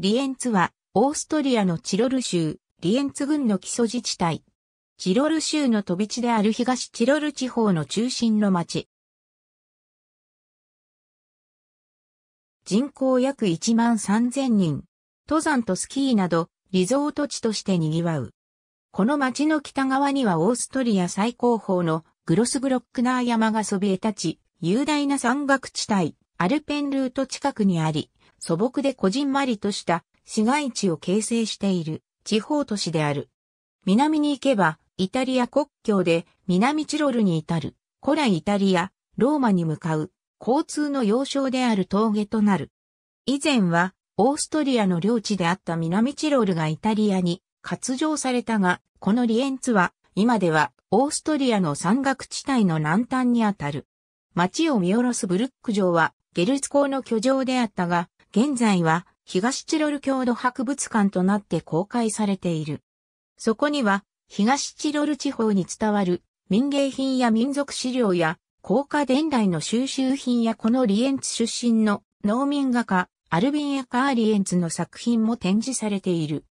リエンツは、オーストリアのチロル州、リエンツ郡の基礎自治体。チロル州の飛び地である東チロル地方の中心の町。人口約1万3000人。登山とスキーなど、リゾート地として賑わう。この町の北側にはオーストリア最高峰のグロスブロックナー山がそびえ立ち、雄大な山岳地帯、アルペンルート近くにあり、素朴でこじんまりとした市街地を形成している地方都市である。南に行けば、イタリア国境で南チロルに至る古来イタリア、ローマに向かう交通の要衝である峠となる。以前はオーストリアの領地であった南チロルがイタリアに割譲されたが、このリエンツは今ではオーストリアの山岳地帯の南端にあたる。町を見下ろすブルック城はゲルツ港の居城であったが、現在は東チロル郷土博物館となって公開されている。そこには東チロル地方に伝わる民芸品や民族資料や高価伝来の収集品やこのリエンツ出身の農民画家アルビン・エカーリエンツの作品も展示されている。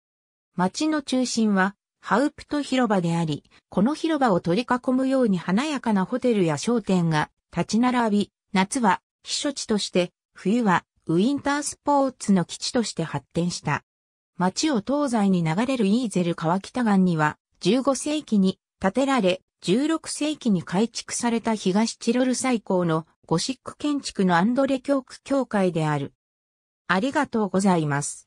街の中心はハウプト広場であり、この広場を取り囲むように華やかなホテルや商店が立ち並び、夏は避暑地として、冬はウィンタースポーツの基地として発展した。町を東西に流れるイーゼル川北岸には、15世紀に建てられ、16世紀に改築された東チロル最高のゴシック建築のアンドレ教区教会である。ありがとうございます。